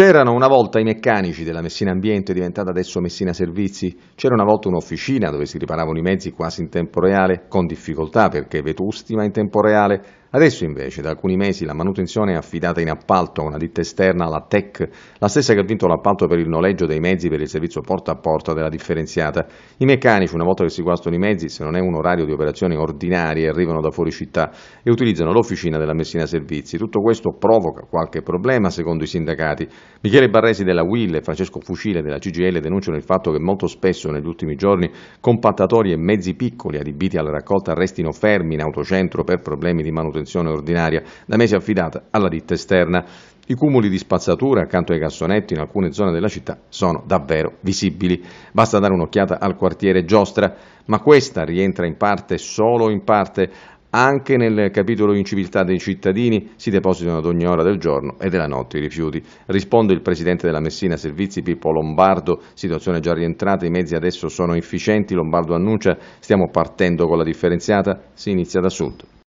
C'erano una volta i meccanici della Messina Ambiente, diventata adesso Messina Servizi, c'era una volta un'officina dove si riparavano i mezzi quasi in tempo reale, con difficoltà perché vetusti ma in tempo reale. Adesso invece da alcuni mesi la manutenzione è affidata in appalto a una ditta esterna, la TEC, la stessa che ha vinto l'appalto per il noleggio dei mezzi per il servizio porta a porta della differenziata. I meccanici una volta che si guastano i mezzi, se non è un orario di operazioni ordinarie, arrivano da fuori città e utilizzano l'officina della Messina Servizi. Tutto questo provoca qualche problema secondo i sindacati. Michele Barresi della Will e Francesco Fucile della CGL denunciano il fatto che molto spesso negli ultimi giorni compattatori e mezzi piccoli adibiti alla raccolta restino fermi in autocentro per problemi di manutenzione ordinaria, da mesi affidata alla ditta esterna. I cumuli di spazzatura accanto ai cassonetti in alcune zone della città sono davvero visibili. Basta dare un'occhiata al quartiere Giostra, ma questa rientra in parte, solo in parte, anche nel capitolo Inciviltà dei cittadini si depositano ad ogni ora del giorno e della notte i rifiuti. Risponde il presidente della Messina Servizi Pippo Lombardo, situazione già rientrata, i mezzi adesso sono efficienti, Lombardo annuncia stiamo partendo con la differenziata, si inizia da sud.